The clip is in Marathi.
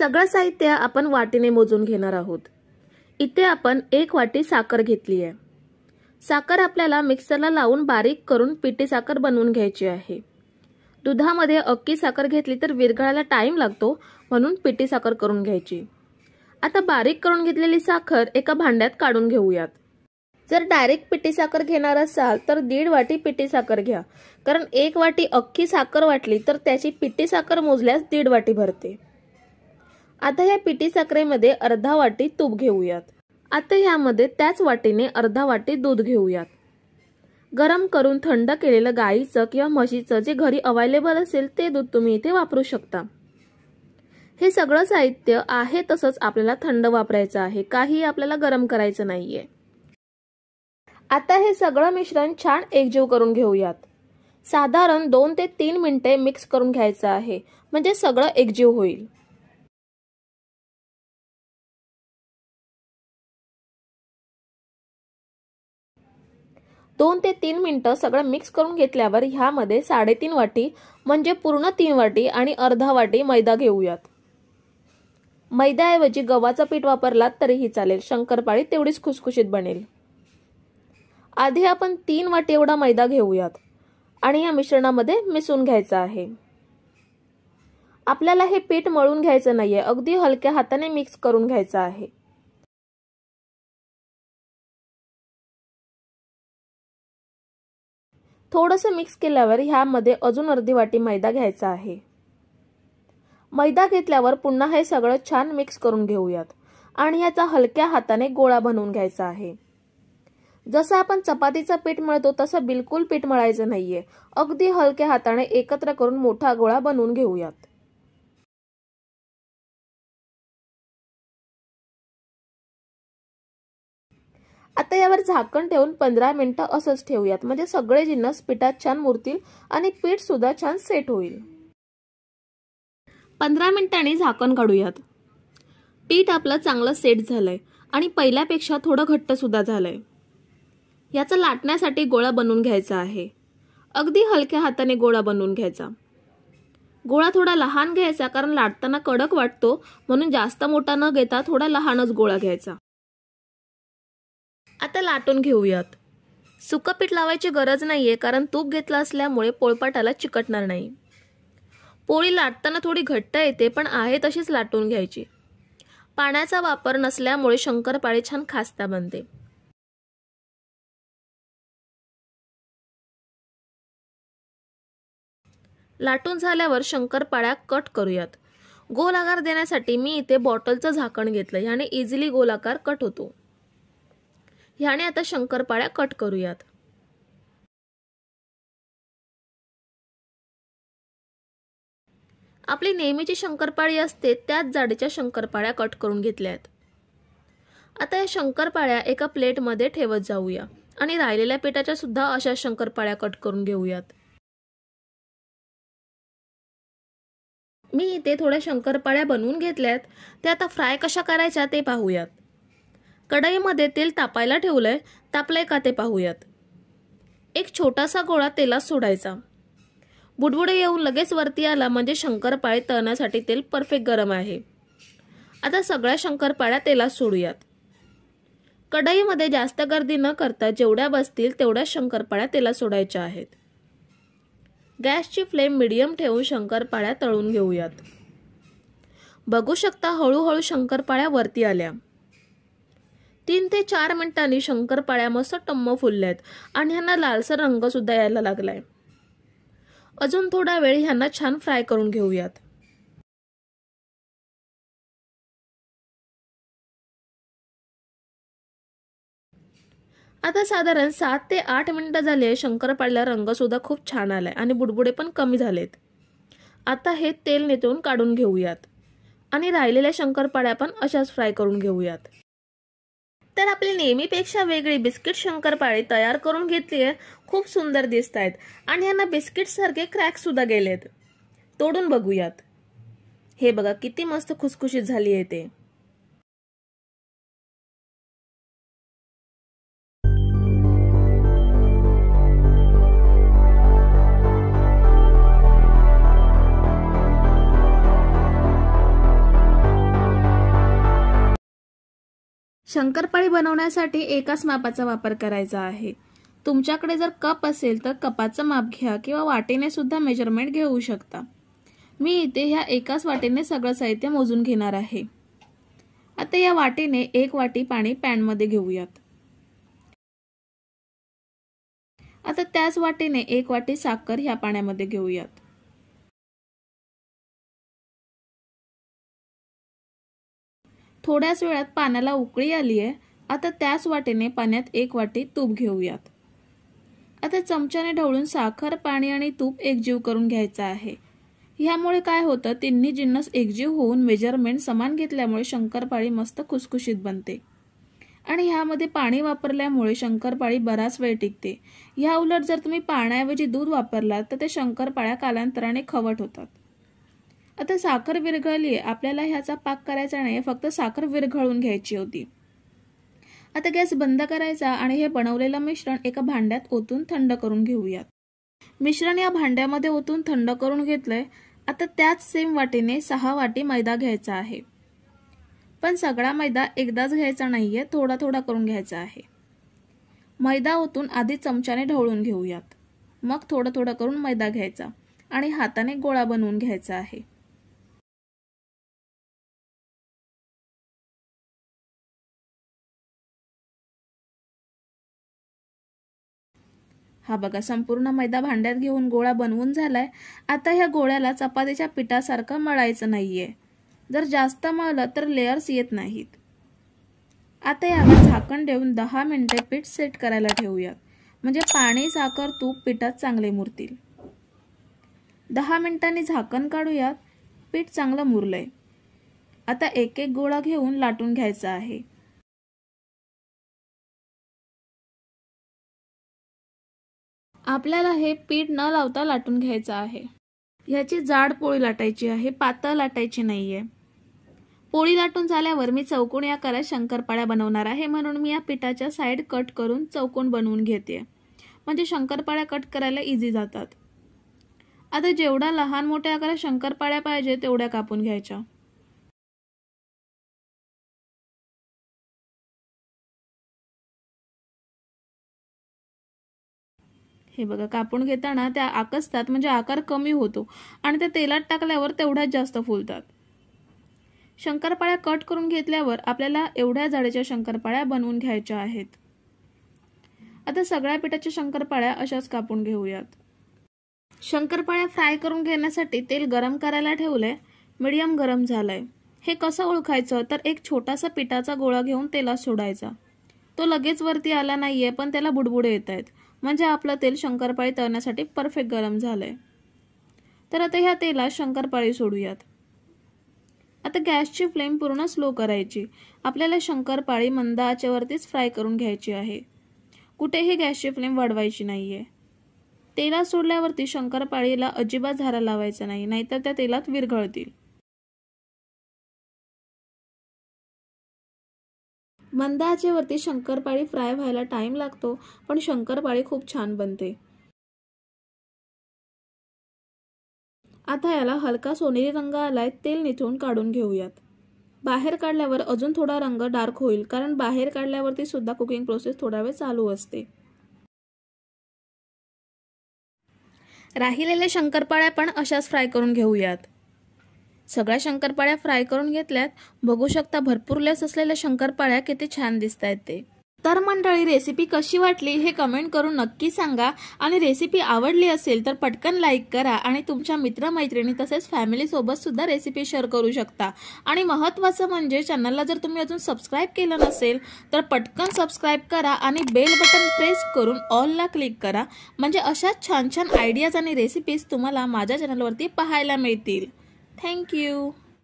सगळं साहित्य आपण वाटीने मोजून घेणार आहोत इथे आपण एक वाटी साखर घेतली आहे साखर आपल्याला मिक्सरला लावून बारीक करून पिटी साखर बनवून घ्यायची आहे दुधामध्ये अक्की साखर घेतली तर विरघळायला टाईम लागतो म्हणून पिटी साखर करून घ्यायची आता बारीक करून घेतलेली साखर एका भांड्यात काढून घेऊयात जर डायरेक्ट पिटी साखर घेणार असाल तर दीड वाटी पिटी साखर घ्या कारण एक वाटी अख्खी साखर वाटली तर त्याची पिटी साखर मोजल्यास दीड वाटी भरते आता या पिटी साखरेमध्ये अर्धा वाटी तूप घेऊयात आता यामध्ये त्याच वाटीने अर्धा वाटी दूध घेऊयात गरम करून थंड केलेलं गाईचं किंवा म्हशीचं जे घरी अवेलेबल असेल ते दूध तुम्ही इथे वापरू शकता हे सगळं साहित्य आहे तसंच आपल्याला थंड वापरायचं आहे काही आपल्याला गरम करायचं नाहीये आता हे सगळं मिश्रण छान एकजीव करून घेऊयात साधारण दोन ते तीन मिनिटे मिक्स करून घ्यायचं आहे म्हणजे सगळं एकजीव होईल दोन ते तीन मिनटं सगळं मिक्स करून घेतल्यावर ह्यामध्ये साडेतीन वाटी म्हणजे पूर्ण तीन वाटी आणि अर्धा वाटी मैदा घेऊयात मैद्याऐवजी गव्हाचं पीठ वापरलात तरीही चालेल शंकरपाळी तेवढीच खुसखुशीत बनेल आधी आपण तीन वाटी एवढा मैदा घेऊयात आणि या मिश्रणामध्ये मिसळून घ्यायचं आहे आपल्याला हे पीठ मळून घ्यायचं नाहीये अगदी हलक्या हाताने मिक्स करून घ्यायचं आहे थोडंसं मिक्स केल्यावर ह्यामध्ये अजून अर्धी वाटी मैदा घ्यायचा आहे मैदा घेतल्यावर पुन्हा हे सगळं छान मिक्स करून घेऊयात आणि याचा हलक्या हाताने गोळा बनवून घ्यायचा आहे जसं आपण चपातीचा पीठ मळतो तसं बिलकुल पीठ मळायचं नाहीये अगदी हलक्या हाताने एकत्र करून मोठा गोळा बनवून घेऊयात आता यावर झाकण ठेवून पंधरा मिनिटं असंच ठेवूयात म्हणजे सगळे जिन्नस पिठात छान मुरतील आणि पीठ सुद्धा छान सेट होईल पंधरा मिनिटांनी झाकण काढूयात पीठ आपलं चांगलं सेट झालंय आणि पहिल्यापेक्षा थोडं घट्ट सुद्धा झालंय याचा लाटण्यासाठी गोळा बनवून घ्यायचा आहे अगदी हलक्या हाताने गोळा बनवून घ्यायचा गोळा थोडा लहान घ्यायचा कारण लाटताना कडक वाटतो म्हणून जास्त मोठा न घेता थोडा लहानच गोळा घ्यायचा आता लाटून घेऊयात सुकं पीठ लावायची गरज नाही आहे कारण तूप घेतलं असल्यामुळे पोळपाटाला चिकटणार नाही पोळी लाटताना थोडी घट्ट येते पण आहे तशीच लाटून घ्यायची पाण्याचा वापर नसल्यामुळे शंकरपाळी छान खास्ता बनते लाटून झाल्यावर शंकरपाळ्या कट करूयात गोल आकार देण्यासाठी मी इथे बॉटलचं झाकण घेतलं ह्याने इझिली गोलाकार कट होतो ह्याने आता शंकरपाळ्या कट करूयात आपली नेहमीची शंकरपाळी असते त्याच जाडीच्या शंकरपाळ्या कट करून घेतल्यात आता या शंकरपाळ्या एका प्लेटमध्ये ठेवत जाऊया आणि राहिलेल्या पिठाच्या सुद्धा अशा शंकरपाळ्या कट करून घेऊयात मी इथे थोड्या शंकरपाळ्या बनवून घेतल्यात त्या आता फ्राय कशा करायच्या ते पाहूयात कढईमध्ये तेल तापायला ठेवलंय तापलंय का ते पाहूयात एक छोटासा गोळा तेलात सोडायचा बुडबुडे येऊन लगेच वरती आला म्हणजे शंकरपाळे तळण्यासाठी तेल परफेक्ट गरम आहे आता सगळ्या शंकरपाळ्या तेलात सोडूयात कढईमध्ये जास्त गर्दी न करता जेवढ्या बसतील तेवढ्या शंकरपाळ्या तेलात सोडायच्या आहेत गॅसची फ्लेम मिडियम ठेवून शंकरपाळ्या तळून घेऊयात बघू शकता हळूहळू शंकरपाळ्या वरती आल्या तीन ते चार मिनिटांनी शंकरपाळ्या मस्त टम्म फुलल्यात आणि ह्यांना लालसर रंग सुद्धा यायला लागलाय अजून थोडा वेळ ह्यांना छान फ्राय करून घेऊयात आता साधारण सात ते आठ मिनिटं झाले शंकरपाळ्याला सुद्धा खूप छान आलाय आणि बुडबुडे पण कमी झालेत आता हे तेल नेतून काढून घेऊयात आणि राहिलेल्या शंकरपाळ्या पण अशाच फ्राय करून घेऊयात तर आपली नेहमीपेक्षा वेगळी बिस्किट शंकरपाळी तयार करून घेतली आहे खूप सुंदर दिसत आहेत आणि यांना बिस्किट सारखे क्रॅक सुद्धा गेलेत तोडून बघूयात हे बघा किती मस्त खुसखुशीत झाली आहे ते शंकरपाळी बनवण्यासाठी एकाच मापाचा वापर करायचा आहे तुमच्याकडे जर कप असेल तर कपाचं माप घ्या किंवा वाटेने सुद्धा मेजरमेंट घेऊ शकता मी इथे ह्या एकाच वाटेने सगळं साहित्य मोजून घेणार आहे आता या वाटेने एक वाटी पाणी पॅनमध्ये घेऊयात आता त्याच वाटेने एक वाटी साखर ह्या पाण्यामध्ये घेऊयात थोड्याच वेळात पाण्याला उकळी आली आहे आता त्याच वाटेने पाण्यात एक वाटी तूप घेऊयात आता चमच्याने ढवळून साखर पाणी आणि तूप एकजीव करून घ्यायचं आहे ह्यामुळे काय होतं तिन्ही जिन्नस एकजीव होऊन मेजरमेंट समान घेतल्यामुळे शंकरपाळी मस्त खुसखुशीत बनते आणि ह्यामध्ये पाणी वापरल्यामुळे शंकरपाळी बराच वेळ टिकते ह्या उलट जर तुम्ही पाण्याऐवजी दूध वापरलात तर ते शंकरपाळ्या कालांतराने खवट होतात आता साखर विरघळली आपल्याला ह्याचा पाक करायचा नाही फक्त साखर विरघळून घ्यायची होती आता गॅस बंद करायचा आणि हे बनवलेलं मिश्रण एका भांड्यात ओतून थंड करून घेऊयात मिश्रण या भांड्यामध्ये ओतून थंड करून घेतलंय आता त्याच सेम वाटीने सहा वाटी मैदा घ्यायचा आहे पण सगळा मैदा एकदाच घ्यायचा नाहीये थोडा थोडा करून घ्यायचा आहे मैदा ओतून आधी चमच्याने ढवळून घेऊयात मग थोडं थोडं करून मैदा घ्यायचा आणि हाताने गोळा बनवून घ्यायचा आहे हा बघा संपूर्ण मैदा भांड्यात घेऊन गोळा बनवून झालाय आता ह्या गोळ्याला चपातीच्या पिठासारखं मळायचं नाहीये जर जास्त मळलं तर लेयर्स येत नाहीत आता यावर झाकण देऊन दहा मिनिटे पीठ सेट करायला ठेवूयात म्हणजे पाणी साखर तूप पिठात चांगले मुरतील दहा मिनिटांनी झाकण काढूयात पीठ चांगलं मुरलंय आता एक एक गोळा घेऊन लाटून घ्यायचा आहे आपल्याला हे पीठ न लावता लाटून घ्यायचं आहे ह्याची जाड पोळी लाटायची आहे पातळ लाटायची नाही पोळी लाटून झाल्यावर मी चौकोन या आकारात शंकरपाळ्या बनवणार आहे म्हणून मी या पिठाच्या साईड कट करून चौकोन बनवून घेते म्हणजे शंकरपाळ्या कट करायला इझी जातात आता जेवढा लहान मोठ्या आकारात शंकरपाळ्या पाहिजे तेवढ्या कापून घ्यायच्या हे बघा कापून घेताना त्या आकसतात म्हणजे आकार कमी होतो आणि त्या तेलात टाकल्यावर तेवढ्याच जास्त फुलतात शंकरपाळ्या कट करून घेतल्यावर आपल्याला एवढ्या झाडाच्या शंकरपाळ्या बनवून घ्यायच्या आहेत आता सगळ्या पिठाच्या शंकरपाळ्या अशाच कापून घेऊयात शंकरपाळ्या फ्राय करून घेण्यासाठी तेल गरम करायला ठेवलंय मीडियम गरम झालंय हे कसं ओळखायचं तर एक छोटासा पिठाचा गोळा घेऊन तेलात सोडायचा तो लगेच वरती आला नाहीये पण त्याला बुडबुडे येत आहेत म्हणजे आपलं तेल शंकरपाळी तळण्यासाठी परफेक्ट गरम झालं आहे तर आता ह्या तेलात शंकरपाळी सोडूयात आता गॅसची फ्लेम पूर्ण स्लो करायची आपल्याला शंकरपाळी मंद आचेवरतीच फ्राय करून घ्यायची आहे कुठेही गॅसची फ्लेम वाढवायची नाही आहे सोडल्यावरती शंकरपाळीला अजिबात झारा लावायचा नाही नाहीतर त्या तेलात विरघळतील मंदाचेवरती शंकरपाळी फ्राय व्हायला टाइम लागतो पण शंकरपाळी खूप छान बनते आता याला हलका सोनेरी रंग आलाय तेल निथळून काढून घेऊयात बाहेर काढल्यावर अजून थोडा रंग डार्क होईल कारण बाहेर काढल्यावरती सुद्धा कुकिंग प्रोसेस थोडा वेळ चालू असते राहिलेल्या शंकरपाळ्या पण अशाच फ्राय करून घेऊयात सगळ्या शंकरपाळ्या फ्राय करून घेतल्यात बघू शकता भरपूर लेस असलेल्या शंकरपाळ्या किती छान दिसत आहेत ते तर मंडळी रेसिपी कशी वाटली हे कमेंट करून नक्की सांगा आणि रेसिपी आवडली असेल तर पटकन लाईक करा आणि तुमच्या मित्रमैत्रिणी तसेच सुद्धा रेसिपी शेअर करू शकता आणि महत्त्वाचं म्हणजे चॅनलला जर तुम्ही अजून सबस्क्राईब केलं नसेल तर पटकन सबस्क्राईब करा आणि बेल बटन प्रेस करून ऑलला क्लिक करा म्हणजे अशाच छान छान आयडियाज आणि रेसिपीज तुम्हाला माझ्या चॅनलवरती पाहायला मिळतील Thank you.